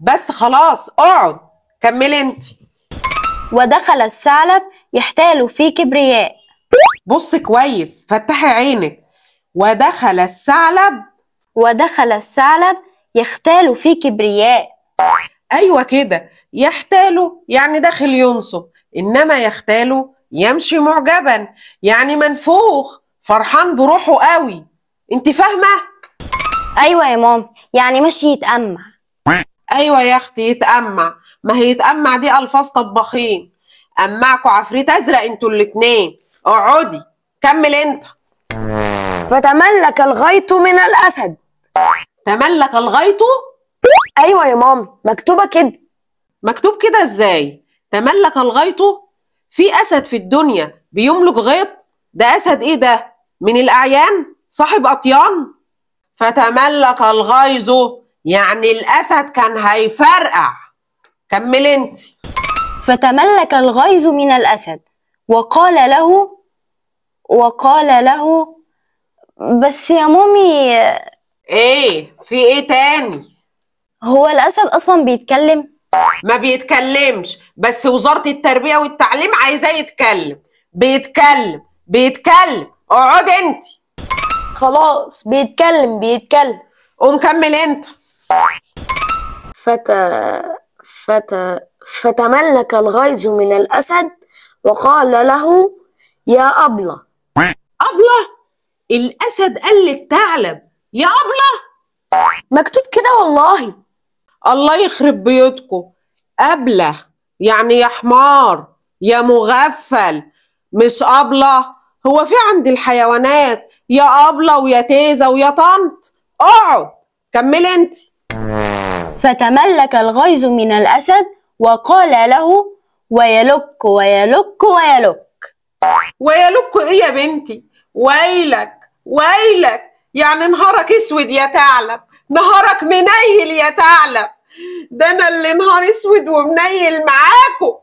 بس خلاص اقعد كملي انت ودخل الثعلب يحتال في كبرياء بص كويس فتحي عينك ودخل الثعلب ودخل الثعلب يختال في كبرياء ايوه كده يحتال يعني داخل ينصب انما يختال يمشي معجبا يعني منفوخ فرحان بروحه قوي انت فاهمه ايوه يا مام يعني ماشي يتامل ايوه يا اختي يتقمع ما هي يتقمع دي الفاظ طباخين أمعكوا عفريت ازرق انتوا الاتنين اقعدي كمل انت فتملك الغيط من الاسد تملك الغيط ايوه يا ماما مكتوبه كده مكتوب كده ازاي تملك الغيط في اسد في الدنيا بيملك غيط ده اسد ايه ده من الاعيان صاحب اطيان فتملك الغيظ يعني الأسد كان هيفرقع كمل أنت فتملك الغيظ من الأسد وقال له وقال له بس يا مامي ايه في ايه تاني هو الاسد اصلا بيتكلم ما بيتكلمش بس وزاره التربيه والتعليم عايزاه يتكلم بيتكلم بيتكلم اقعد انت خلاص بيتكلم بيتكلم قوم كمل انت فت... فت... فتملك الغيظ من الأسد وقال له يا أبلة أبلة الأسد قال للثعلب يا أبلة مكتوب كده والله الله يخرب بيوتكم أبلة يعني يا حمار يا مغفل مش أبلة هو في عند الحيوانات يا أبلة ويا تيزة ويا طنط اقعد كملي انت فتملك الغيظ من الأسد وقال له ويلك ويلك ويلك ويلك إيه يا بنتي ويلك ويلك يعني نهارك اسود يا ثعلب نهارك منيل يا ثعلب ده انا اللي نهار اسود ومنيل معاكم